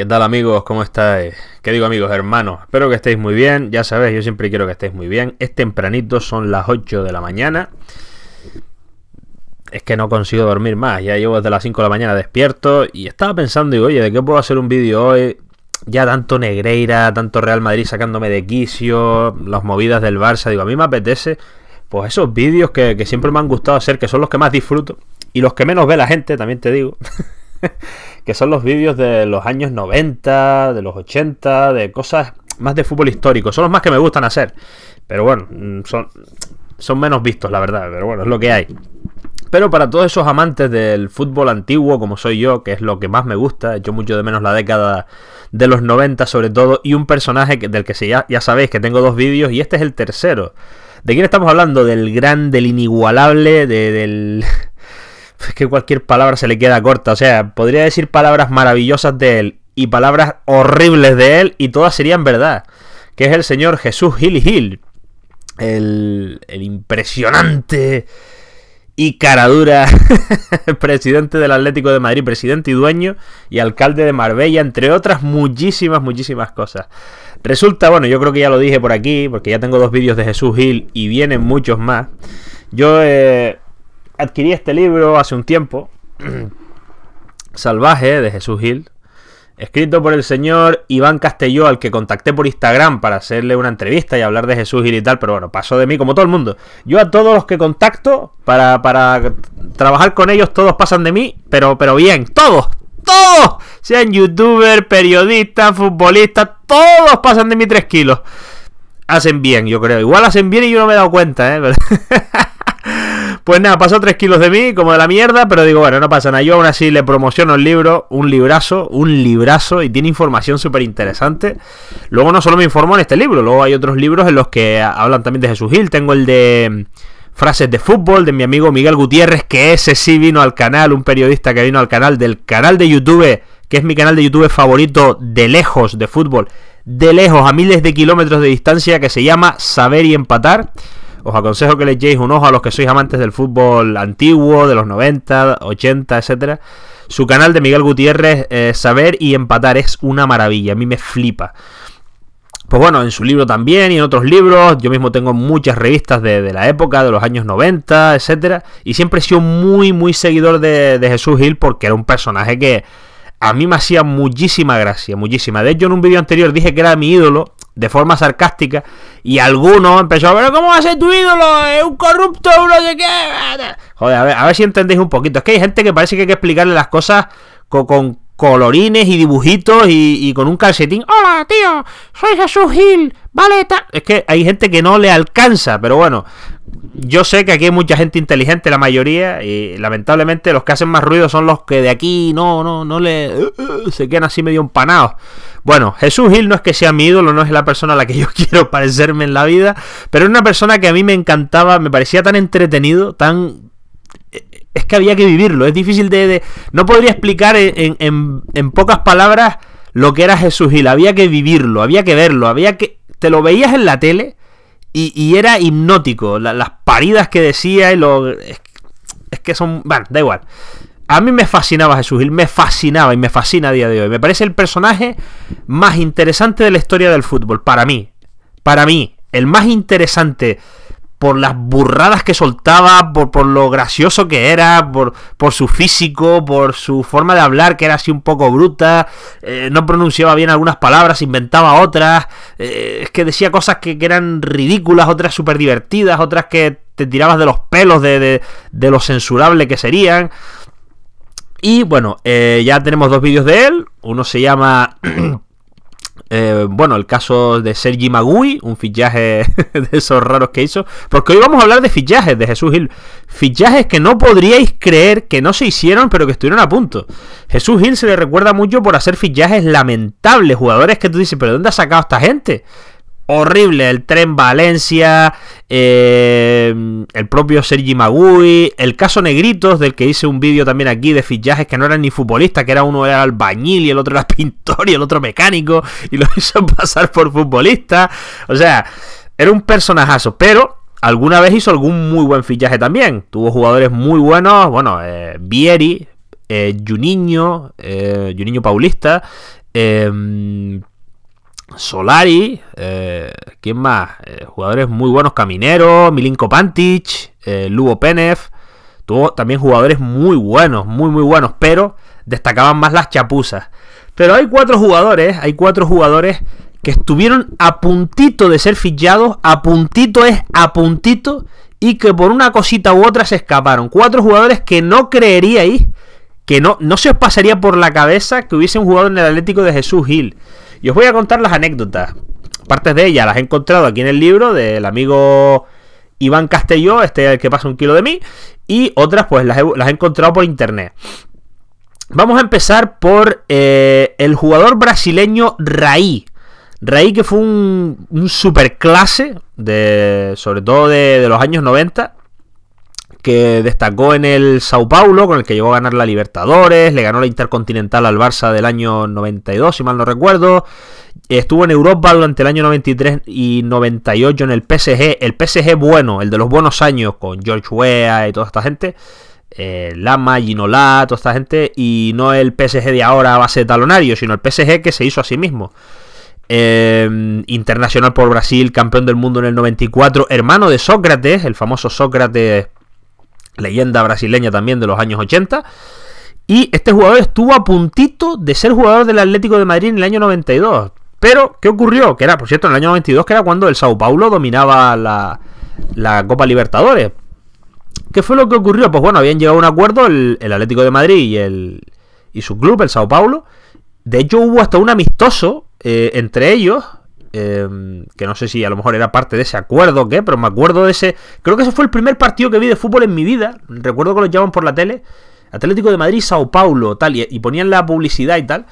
¿Qué tal amigos? ¿Cómo estáis? ¿Qué digo amigos, hermanos? Espero que estéis muy bien. Ya sabéis, yo siempre quiero que estéis muy bien. Es tempranito, son las 8 de la mañana. Es que no consigo dormir más. Ya llevo desde las 5 de la mañana despierto. Y estaba pensando, digo, oye, ¿de qué puedo hacer un vídeo hoy? Ya tanto Negreira, tanto Real Madrid sacándome de quicio, las movidas del Barça. Digo, a mí me apetece, pues esos vídeos que, que siempre me han gustado hacer, que son los que más disfruto. Y los que menos ve la gente, también te digo. que son los vídeos de los años 90, de los 80, de cosas más de fútbol histórico. Son los más que me gustan hacer. Pero bueno, mm, son, son menos vistos, la verdad. Pero bueno, es lo que hay. Pero para todos esos amantes del fútbol antiguo, como soy yo, que es lo que más me gusta, yo mucho de menos la década de los 90 sobre todo, y un personaje del que ya, ya sabéis que tengo dos vídeos, y este es el tercero. ¿De quién estamos hablando? Del gran, del inigualable, del, es que cualquier palabra se le queda corta. O sea, podría decir palabras maravillosas de él y palabras horribles de él y todas serían verdad. Que es el señor Jesús Hill Hill. El, el impresionante y caradura presidente del Atlético de Madrid, presidente y dueño y alcalde de Marbella, entre otras muchísimas, muchísimas cosas. Resulta, bueno, yo creo que ya lo dije por aquí, porque ya tengo dos vídeos de Jesús Gil y vienen muchos más. Yo eh, adquirí este libro hace un tiempo, Salvaje, de Jesús Gil, escrito por el señor Iván Castelló, al que contacté por Instagram para hacerle una entrevista y hablar de Jesús Gil y tal, pero bueno, pasó de mí como todo el mundo. Yo a todos los que contacto para, trabajar con ellos, todos pasan de mí, pero, pero bien, todos, todos, sean youtuber, periodistas, futbolistas, todos pasan de mí tres kilos. Hacen bien, yo creo. Igual hacen bien y yo no me he dado cuenta, ¿eh? Pues nada, pasó 3 kilos de mí, como de la mierda, pero digo, bueno, no pasa nada. Yo aún así le promociono el libro, un librazo, un librazo, y tiene información súper interesante. Luego no solo me informo en este libro, luego hay otros libros en los que hablan también de Jesús Gil. Tengo el de mm, frases de fútbol de mi amigo Miguel Gutiérrez, que ese sí vino al canal, un periodista que vino al canal del canal de YouTube, que es mi canal de YouTube favorito de lejos de fútbol, de lejos, a miles de kilómetros de distancia, que se llama Saber y Empatar. Os aconsejo que le echéis un ojo a los que sois amantes del fútbol antiguo, de los 90, 80, etcétera. Su canal de Miguel Gutiérrez, eh, Saber y Empatar, es una maravilla, a mí me flipa. Pues bueno, en su libro también y en otros libros, yo mismo tengo muchas revistas de, la época, de los años 90, etcétera, y siempre he sido muy, muy seguidor de, de Jesús Gil porque era un personaje que, a mí me hacía muchísima gracia, muchísima. De hecho, en un vídeo anterior dije que era mi ídolo, de forma sarcástica, y algunos a ver ¿cómo va a ser tu ídolo? Es un corrupto, ¿uno de qué. Joder, a ver, a ver si entendéis un poquito. Es que hay gente que parece que hay que explicarle las cosas con colorines y dibujitos y, con un calcetín. Hola, tío, soy Jesús Gil, vale. Es que hay gente que no le alcanza, pero bueno, yo sé que aquí hay mucha gente inteligente, la mayoría, y lamentablemente los que hacen más ruido son los que de aquí no, no, no le. se quedan así medio empanados. Bueno, Jesús Gil no es que sea mi ídolo, no es la persona a la que yo quiero parecerme en la vida, pero es una persona que a mí me encantaba, me parecía tan entretenido, tan es que había que vivirlo. Es difícil de. no podría explicar en, pocas palabras lo que era Jesús Gil. Había que vivirlo, había que verlo, había que. Te lo veías en la tele y, era hipnótico. las paridas que decía y lo. es, que son. Bueno, da igual. A mí me fascinaba Jesús Gil, me fascinaba y me fascina a día de hoy. Me parece el personaje más interesante de la historia del fútbol. Para mí. Para mí. El más interesante por las burradas que soltaba, por, lo gracioso que era, por, por, su físico, por su forma de hablar que era así un poco bruta, eh, no pronunciaba bien algunas palabras, inventaba otras, eh, es que decía cosas que, eran ridículas, otras súper divertidas, otras que te tirabas de los pelos de, lo censurable que serían. Y bueno, eh, ya tenemos dos vídeos de él, uno se llama... Eh, bueno, el caso de Sergi Magui, un fichaje de esos raros que hizo. Porque hoy vamos a hablar de fichajes de Jesús Gil. Fichajes que no podríais creer que no se hicieron, pero que estuvieron a punto. Jesús Gil se le recuerda mucho por hacer fichajes lamentables, jugadores que tú dices, pero ¿dónde ha sacado esta gente? horrible. El tren Valencia, eh, el propio Sergi Magui, el caso Negritos, del que hice un vídeo también aquí de fichajes que no eran ni futbolistas, que era uno era albañil y el otro era pintor y el otro mecánico, y lo hizo pasar por futbolista. O sea, era un personajazo, pero alguna vez hizo algún muy buen fichaje también. Tuvo jugadores muy buenos, bueno, eh, Vieri, eh, Juninho, eh, Juninho Paulista. Eh, Solari, eh, ¿quién más? Eh, jugadores muy buenos, Caminero, Milinko Pantic, eh, Lugo Penev. Tuvo también jugadores muy buenos, muy, muy buenos, pero destacaban más las chapuzas. Pero hay cuatro jugadores, hay cuatro jugadores que estuvieron a puntito de ser fichados, a puntito es a puntito, y que por una cosita u otra se escaparon. Cuatro jugadores que no creeríais, que no, no se os pasaría por la cabeza que hubiesen un en el Atlético de Jesús Gil. Y os voy a contar las anécdotas. Partes de ellas las he encontrado aquí en el libro del amigo Iván Castelló, este es el que pasa un kilo de mí, y otras pues las he, encontrado por internet. Vamos a empezar por eh, el jugador brasileño Raí. Raí que fue un, superclase, de, sobre todo de, de los años 90, que destacó en el Sao Paulo, con el que llegó a ganar la Libertadores, le ganó la Intercontinental al Barça del año 92, si mal no recuerdo. Estuvo en Europa durante el año 93 y 98 en el PSG, el PSG bueno, el de los buenos años, con George Weah y toda esta gente. Eh, Lama, Ginola, toda esta gente, y no el PSG de ahora a base de talonario, sino el PSG que se hizo a sí mismo. Em, internacional por Brasil, campeón del mundo en el 94, hermano de Sócrates, el famoso Sócrates leyenda brasileña también de los años 80. Y este jugador estuvo a puntito de ser jugador del Atlético de Madrid en el año 92. Pero, ¿qué ocurrió? Que era, por cierto, en el año 92, que era cuando el Sao Paulo dominaba la, la Copa Libertadores. ¿Qué fue lo que ocurrió? Pues bueno, habían llegado a un acuerdo el, Atlético de Madrid y, el, y su club, el Sao Paulo. De hecho, hubo hasta un amistoso eh, entre ellos, Em, que no sé si a lo mejor era parte de ese acuerdo qué, pero me acuerdo de ese. Creo que ese fue el primer partido que vi de fútbol en mi vida. Recuerdo que lo llevaban por la tele. Atlético de Madrid, Sao Paulo, tal, y, ponían la publicidad y tal.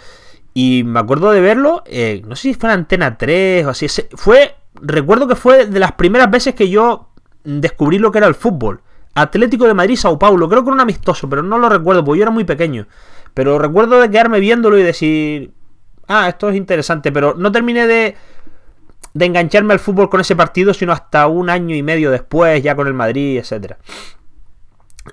Y me acuerdo de verlo, eh, no sé si fue en Antena 3 o así. fue, recuerdo que fue de las primeras veces que yo descubrí lo que era el fútbol. Atlético de Madrid, Sao Paulo, creo que era un amistoso, pero no lo recuerdo, porque yo era muy pequeño. Pero recuerdo de quedarme viéndolo y decir, ah, esto es interesante, pero no terminé de de engancharme al fútbol con ese partido, sino hasta un año y medio después, ya con el Madrid, etcétera.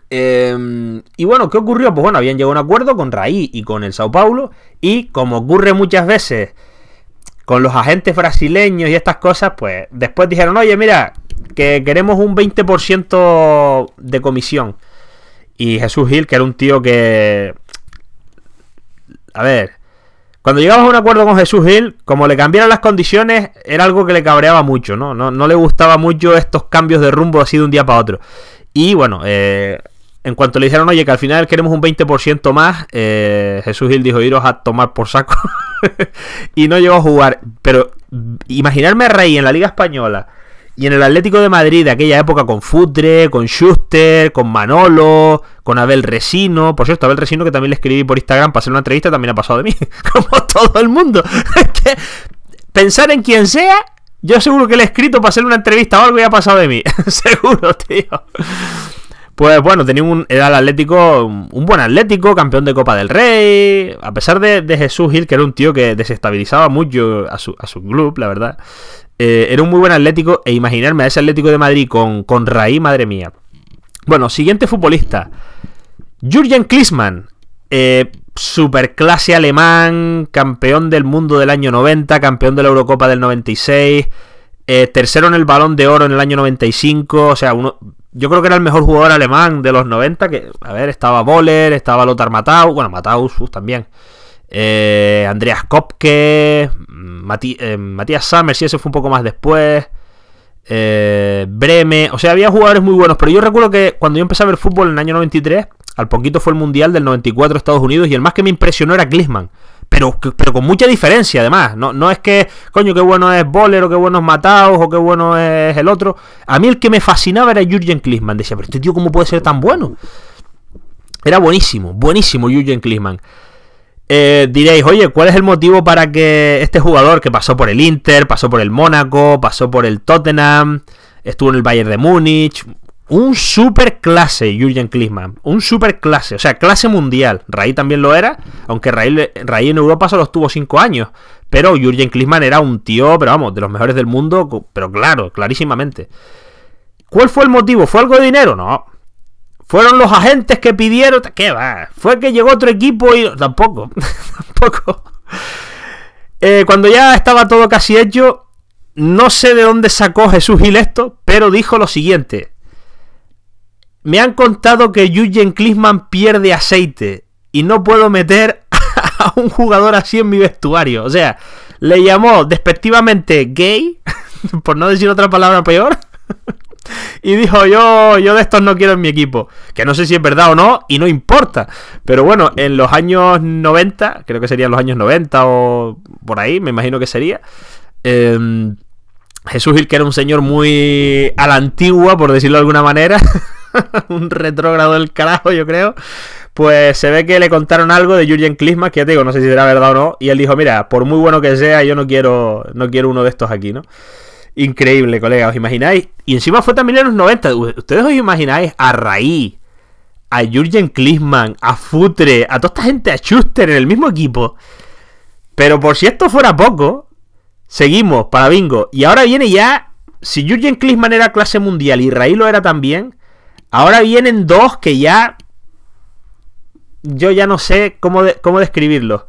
Em, y bueno, ¿qué ocurrió? Pues bueno, habían llegado a un acuerdo con Raí y con el Sao Paulo. Y como ocurre muchas veces con los agentes brasileños y estas cosas, pues después dijeron, oye, mira, que queremos un 20% de comisión. Y Jesús Gil, que era un tío que... A ver, cuando llegamos a un acuerdo con Jesús Gil, como le cambiaron las condiciones, era algo que le cabreaba mucho, ¿no? No, le gustaba mucho estos cambios de rumbo así de un día para otro. Y bueno, eh, en cuanto le dijeron, oye, que al final queremos un 20% más, eh, Jesús Gil dijo, iros a tomar por saco. y no llegó a jugar. Pero mm, imaginarme a Rey en la Liga Española y en el Atlético de Madrid de aquella época con Futre, con Schuster, con Manolo, con Abel Resino. Por cierto, Abel Resino que también le escribí por Instagram para hacer una entrevista también ha pasado de mí. Como todo el mundo. Es que pensar en quien sea, yo seguro que le he escrito para hacer una entrevista o algo y ha pasado de mí. seguro, tío. Pues bueno, tenía un, era el Atlético, un buen Atlético, campeón de Copa del Rey. A pesar de, de Jesús Gil, que era un tío que desestabilizaba mucho a su, a su club, la verdad. Eh, era un muy buen Atlético e imaginarme a ese Atlético de Madrid con, con Raí, madre mía. Bueno, siguiente futbolista. Jürgen Klinsmann. Eh, superclase alemán, campeón del mundo del año 90, campeón de la Eurocopa del 96, eh, tercero en el Balón de Oro en el año 95, o sea, uno, yo creo que era el mejor jugador alemán de los 90, que, a ver, estaba Boller, estaba Lothar matau bueno, Matau también. Eh, Andreas Kopke, eh, Matías Summer, si ese fue un poco más después. Eh, Breme, o sea, había jugadores muy buenos, pero yo recuerdo que cuando yo empecé a ver fútbol en el año 93, al poquito fue el Mundial del 94 Estados Unidos, y el más que me impresionó era Klinsmann. Pero, pero con mucha diferencia, además. No, no es que, coño, qué bueno es Boller, o qué bueno es Mataos, o qué bueno es el otro. A mí el que me fascinaba era Jürgen Klinsmann. Decía, pero este tío, ¿cómo puede ser tan bueno? Era buenísimo, buenísimo Jürgen Klinsmann. Eh, diréis, oye, ¿cuál es el motivo para que este jugador que pasó por el Inter, pasó por el Mónaco, pasó por el Tottenham, estuvo en el Bayern de Múnich? Un super clase, Jürgen Klinsmann. Un super clase, o sea, clase mundial. Raí también lo era, aunque Raí, en Europa solo estuvo 5 años. Pero Julian Klinsmann era un tío, pero vamos, de los mejores del mundo, pero claro, clarísimamente. ¿Cuál fue el motivo? ¿Fue algo de dinero? No, fueron los agentes que pidieron. ¿Qué va? Fue que llegó otro equipo y. Tampoco. tampoco. Eh, cuando ya estaba todo casi hecho, no sé de dónde sacó Jesús Gil esto, pero dijo lo siguiente. Me han contado que Julian Klinsmann pierde aceite y no puedo meter a un jugador así en mi vestuario. O sea, le llamó despectivamente gay, por no decir otra palabra peor, y dijo, yo, yo de estos no quiero en mi equipo. Que no sé si es verdad o no, y no importa. Pero bueno, en los años 90, creo que serían los años 90 o por ahí, me imagino que sería. Em, Jesús Gil, que era un señor muy a la antigua, por decirlo de alguna manera. un retrógrado del carajo, yo creo. Pues se ve que le contaron algo de Julian Klinsmann, que ya te digo, no sé si será verdad o no. Y él dijo, mira, por muy bueno que sea, yo no quiero, no quiero uno de estos aquí, ¿no? Increíble, colega, ¿os imagináis? Y encima fue también en los 90. ¿Ustedes os imagináis a Raí, a Jürgen Klinsmann, a Futre, a toda esta gente, a Schuster en el mismo equipo? Pero por si esto fuera poco, seguimos para bingo. Y ahora viene ya, si Jürgen Klinsmann era clase mundial y Raí lo era también, ahora vienen dos que ya... Yo ya no sé cómo, cómo describirlos.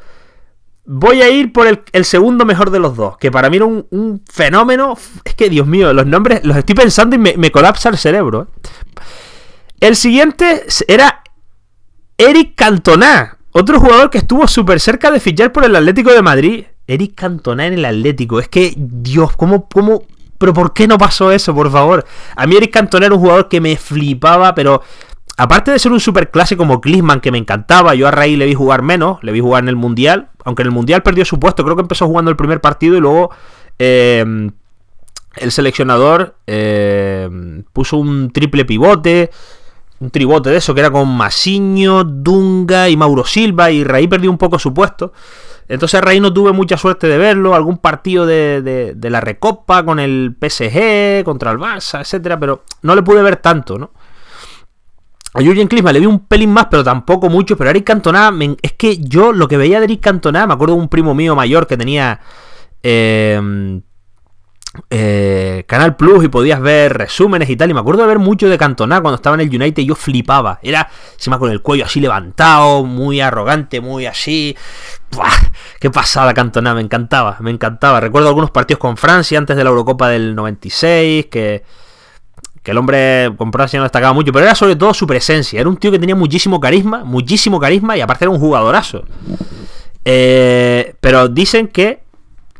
Voy a ir por el, segundo mejor de los dos, que para mí era un, fenómeno. Es que, Dios mío, los nombres los estoy pensando y me, colapsa el cerebro. ¿eh? El siguiente era Eric Cantona, otro jugador que estuvo súper cerca de fichar por el Atlético de Madrid. Eric Cantona en el Atlético. Es que, Dios, ¿cómo, cómo, pero ¿por qué no pasó eso, por favor? A mí Eric Cantona era un jugador que me flipaba, pero aparte de ser un super clase como Klinsmann, que me encantaba, yo a raíz le vi jugar menos, le vi jugar en el Mundial, aunque en el Mundial perdió su puesto, creo que empezó jugando el primer partido y luego eh, el seleccionador eh, puso un triple pivote, un tribote de eso, que era con Masiño, Dunga y Mauro Silva, y Raí perdió un poco su puesto. Entonces Raí no tuve mucha suerte de verlo, algún partido de, de la Recopa con el PSG, contra el Barça, etcétera, pero no le pude ver tanto, ¿no? A Jurgen Klinsmann le vi un pelín más, pero tampoco mucho. Pero Eric Cantona, es que yo lo que veía de Eric Cantona, me acuerdo de un primo mío mayor que tenía em, eh, Canal Plus y podías ver resúmenes y tal. Y me acuerdo de ver mucho de Cantona cuando estaba en el United. Y yo flipaba. Era, encima con el cuello así levantado, muy arrogante, muy así. ¡Qué pasada Cantona! Me encantaba, me encantaba. Recuerdo algunos partidos con Francia antes de la Eurocopa del 96, que que el hombre con y no destacaba mucho, pero era sobre todo su presencia. Era un tío que tenía muchísimo carisma, muchísimo carisma y aparte era un jugadorazo. Eh, pero dicen que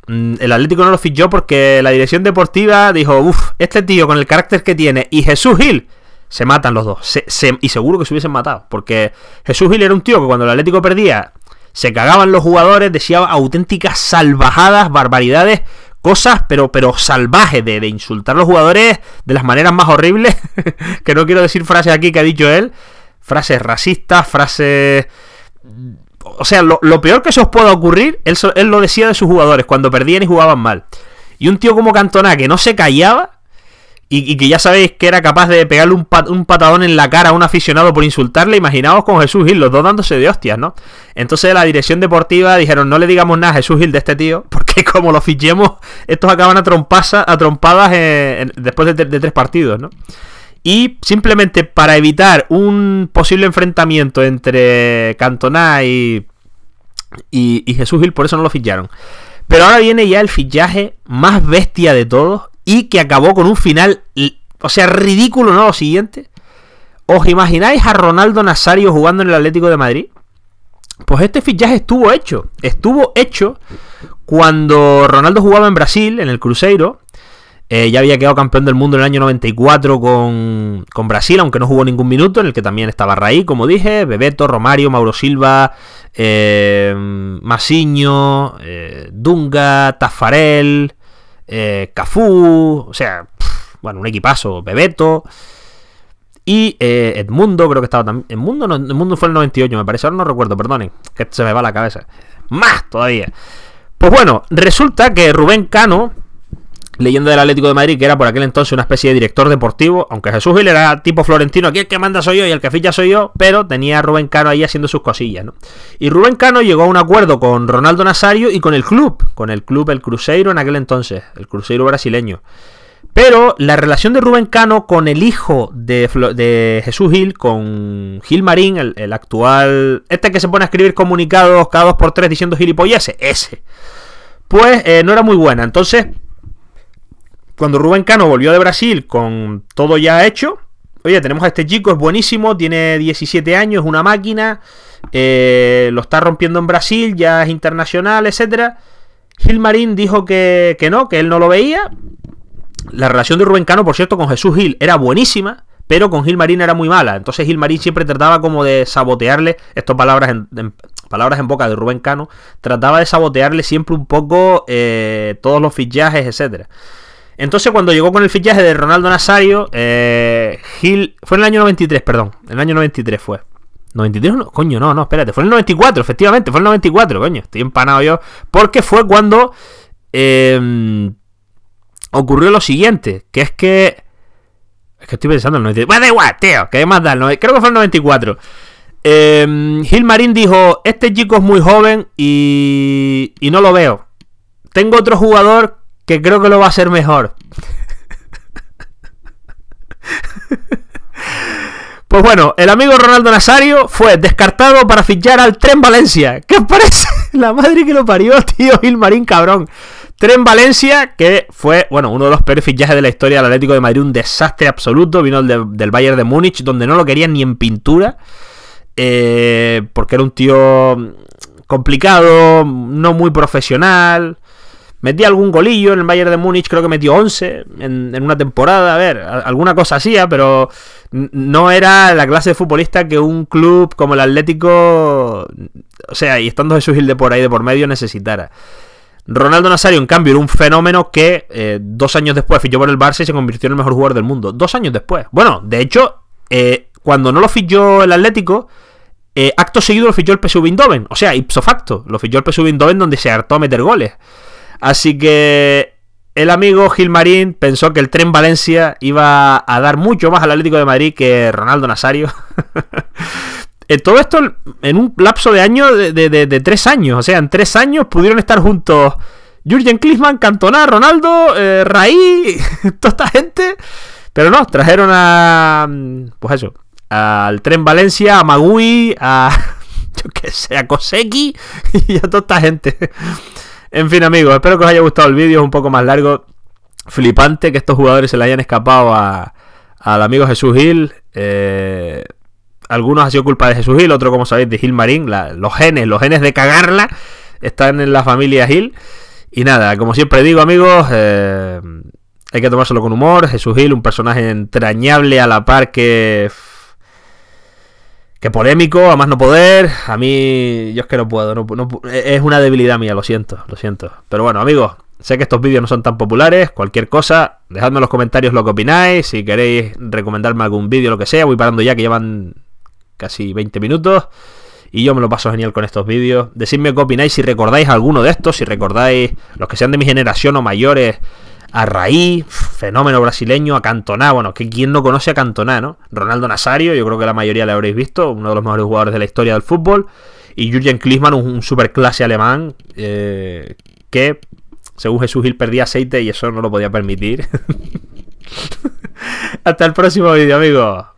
mm, el Atlético no lo fichó porque la dirección deportiva dijo, uff, este tío con el carácter que tiene y Jesús Gil, se matan los dos. y seguro que se hubiesen matado, porque Jesús Gil era un tío que cuando el Atlético perdía, se cagaban los jugadores, decía auténticas salvajadas, barbaridades cosas, pero, pero salvajes, de, insultar a los jugadores de las maneras más horribles, que no quiero decir frases aquí que ha dicho él, frases racistas, frases... O sea, lo, peor que se os pueda ocurrir, él, él lo decía de sus jugadores, cuando perdían y jugaban mal. Y un tío como Cantona que no se callaba, y, que ya sabéis que era capaz de pegarle un, patadón en la cara a un aficionado por insultarle, imaginaos con Jesús Gil, los dos dándose de hostias, ¿no? Entonces la dirección deportiva dijeron, no le digamos nada a Jesús Gil de este tío, porque como lo fichemos, estos acaban a, trompasa, a trompadas después de, tres partidos, ¿no? Y simplemente para evitar un posible enfrentamiento entre Cantona y, y, y, Jesús Gil, por eso no lo ficharon. Pero ahora viene ya el fichaje más bestia de todos y que acabó con un final, o sea, ridículo, ¿no? Lo siguiente. ¿Os imagináis a Ronaldo Nazario jugando en el Atlético de Madrid? Pues este fichaje estuvo hecho. Estuvo hecho cuando Ronaldo jugaba en Brasil, en el Cruzeiro. Eh, ya había quedado campeón del mundo en el año 94 con, con, Brasil, aunque no jugó ningún minuto, en el que también estaba Raí, como dije, Bebeto, Romario, Mauro Silva, eh, Masiño, eh, Dunga, Tafarel, eh, Cafú, o sea, bueno, un equipazo, Bebeto. Y eh, Edmundo, creo que estaba también. Edmundo, Edmundo fue el 98, me parece. Ahora no recuerdo, perdonen. Que se me va la cabeza. Más todavía. Pues bueno, resulta que Rubén Cano leyenda del Atlético de Madrid, que era por aquel entonces una especie de director deportivo, aunque Jesús Gil era tipo florentino, aquí el que manda soy yo y el que ficha soy yo, pero tenía Rubén Cano ahí haciendo sus cosillas, ¿no? Y Rubén Cano llegó a un acuerdo con Ronaldo Nazario y con el club, con el club El Cruzeiro en aquel entonces, el Cruzeiro brasileño. Pero la relación de Rubén Cano con el hijo de, Jesús Gil, con Gil Marín, el, actual... Este que se pone a escribir comunicados cada dos por tres diciendo gilipollas ese. Pues eh, no era muy buena. Entonces cuando Rubén Cano volvió de Brasil con todo ya hecho, oye, tenemos a este chico, es buenísimo, tiene 17 años, es una máquina, eh, lo está rompiendo en Brasil, ya es internacional, etcétera. Gilmarín dijo que, no, que él no lo veía. La relación de Rubén Cano, por cierto, con Jesús Gil era buenísima, pero con Gilmarín era muy mala. Entonces Gilmarín siempre trataba como de sabotearle, estas palabras en, palabras en boca de Rubén Cano, trataba de sabotearle siempre un poco eh, todos los fichajes, etcétera. Entonces, cuando llegó con el fichaje de Ronaldo Nazario, eh, Gil. Fue en el año 93, perdón. el año 93 fue. 93, no, coño, no, no, espérate. Fue en el 94, efectivamente, fue en el 94, coño. Estoy empanado yo. Porque fue cuando em, ocurrió lo siguiente, que es que... Es que estoy pensando en el 94. Bueno, da igual, tío, que más da. creo que fue en el 94. Eh, em, Marín dijo, este chico es muy joven y, y no lo veo. Tengo otro jugador que creo que lo va a ser mejor. Pues bueno, el amigo Ronaldo Nazario fue descartado para fichar al Tren Valencia. ¿Qué os parece? La madre que lo parió, tío, Gilmarín cabrón. Tren Valencia, que fue, bueno, uno de los peores fichajes de la historia del Atlético de Madrid, un desastre absoluto. Vino del Bayern de Múnich, donde no lo querían ni en pintura. Eh, porque era un tío complicado, no muy profesional. Metí algún golillo en el Bayern de Múnich, creo que metió 11 en, una temporada, a ver, alguna cosa hacía, pero no era la clase de futbolista que un club como el Atlético, o sea, y estando Jesús de por ahí de por medio, necesitara. Ronaldo Nazario, en cambio, era un fenómeno que eh, dos años después fichó por el Barça y se convirtió en el mejor jugador del mundo. Dos años después. Bueno, de hecho, eh, cuando no lo fichó el Atlético, eh, acto seguido lo fichó el PSV Eindhoven. O sea, ipso facto, lo fichó el PSV Eindhoven donde se hartó a meter goles. Así que el amigo Gilmarín pensó que el tren Valencia iba a dar mucho más al Atlético de Madrid que Ronaldo Nazario. Eh, todo esto en un lapso de años de, tres años. O sea, en tres años pudieron estar juntos Jürgen Klinsmann, Cantona, Ronaldo, eh, Raí, toda esta gente. Pero no, trajeron a. Mm, pues eso. Al tren Valencia, a Magui, a. Yo qué sé, a Koseki y a toda esta gente. En fin, amigos, espero que os haya gustado el vídeo. Es un poco más largo. Flipante que estos jugadores se le hayan escapado a, al amigo Jesús Gil. Eh, algunos ha sido culpa de Jesús Gil, otro, como sabéis, de Gil Marín. los genes, los genes de cagarla están en la familia Gil. Y nada, como siempre digo, amigos, eh, hay que tomárselo con humor. Jesús Gil, un personaje entrañable a la par que que polémico, a más no poder. A mí, yo es que no puedo. E, es una debilidad mía, lo siento, lo siento. Pero bueno, amigos, sé que estos vídeos no son tan populares. Cualquier cosa, dejadme en los comentarios lo que opináis. Si queréis recomendarme algún vídeo, lo que sea. Voy parando ya, que llevan casi 20 minutos. Y yo me lo paso genial con estos vídeos. Decidme qué opináis, si recordáis alguno de estos, si recordáis los que sean de mi generación o mayores a Raí, fenómeno brasileño, a Cantona, bueno, que quien no conoce a Cantona, ¿no? Ronaldo Nazario, yo creo que la mayoría le habréis visto, uno de los mejores jugadores de la historia del fútbol, y Jürgen Klinsmann, un, un superclase alemán, eh, que según Jesús Gil perdía aceite y eso no lo podía permitir. Hasta el próximo vídeo, amigos.